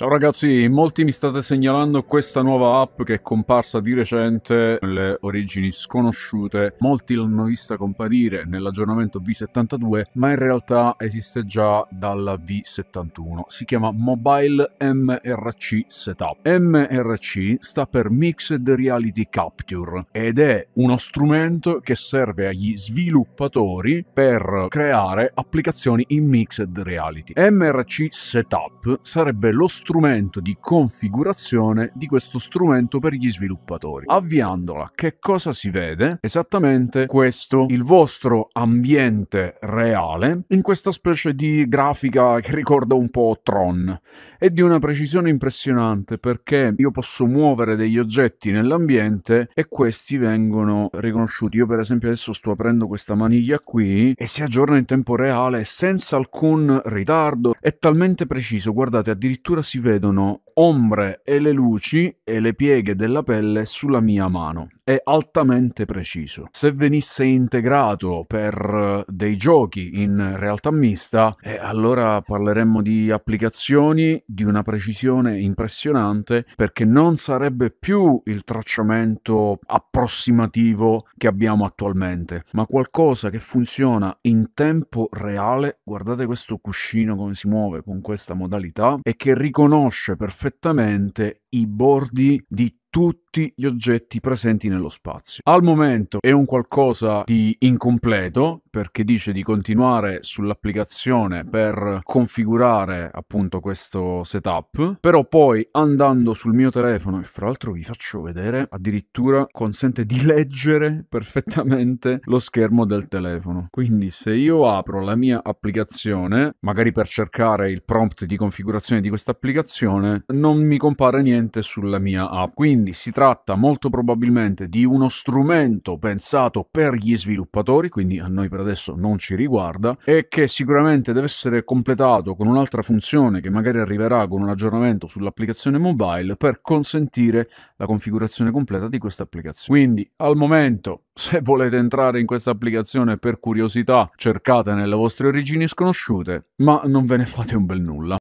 Ciao ragazzi, molti mi state segnalando questa nuova app che è comparsa di recente nelle origini sconosciute. Molti l'hanno vista comparire nell'aggiornamento V72, ma in realtà esiste già dalla V71. Si chiama Mobile MRC Setup. MRC sta per Mixed Reality Capture ed è uno strumento che serve agli sviluppatori per creare applicazioni in Mixed Reality. MRC Setup sarebbe lo strumento strumento di configurazione di questo strumento per gli sviluppatori. Avviandola, che cosa si vede? Esattamente questo, il vostro ambiente reale in questa specie di grafica che ricorda un po' Tron. È di una precisione impressionante perché io posso muovere degli oggetti nell'ambiente e questi vengono riconosciuti. Io per esempio adesso sto aprendo questa maniglia qui e si aggiorna in tempo reale senza alcun ritardo. È talmente preciso, guardate, addirittura si vedono ombre e le luci e le pieghe della pelle sulla mia mano. È altamente preciso. Se venisse integrato per eh, dei giochi in realtà mista, eh, allora parleremmo di applicazioni di una precisione impressionante perché non sarebbe più il tracciamento approssimativo che abbiamo attualmente, ma qualcosa che funziona in tempo reale. Guardate questo cuscino come si muove con questa modalità e che riconosce perfettamente perfettamente i bordi di tutti gli oggetti presenti nello spazio. Al momento è un qualcosa di incompleto perché dice di continuare sull'applicazione per configurare appunto questo setup, però poi andando sul mio telefono, e fra l'altro vi faccio vedere, addirittura consente di leggere perfettamente lo schermo del telefono. Quindi se io apro la mia applicazione, magari per cercare il prompt di configurazione di questa applicazione, non mi compare niente sulla mia app. Quindi quindi si tratta molto probabilmente di uno strumento pensato per gli sviluppatori, quindi a noi per adesso non ci riguarda, e che sicuramente deve essere completato con un'altra funzione che magari arriverà con un aggiornamento sull'applicazione mobile per consentire la configurazione completa di questa applicazione. Quindi al momento se volete entrare in questa applicazione per curiosità cercate nelle vostre origini sconosciute, ma non ve ne fate un bel nulla.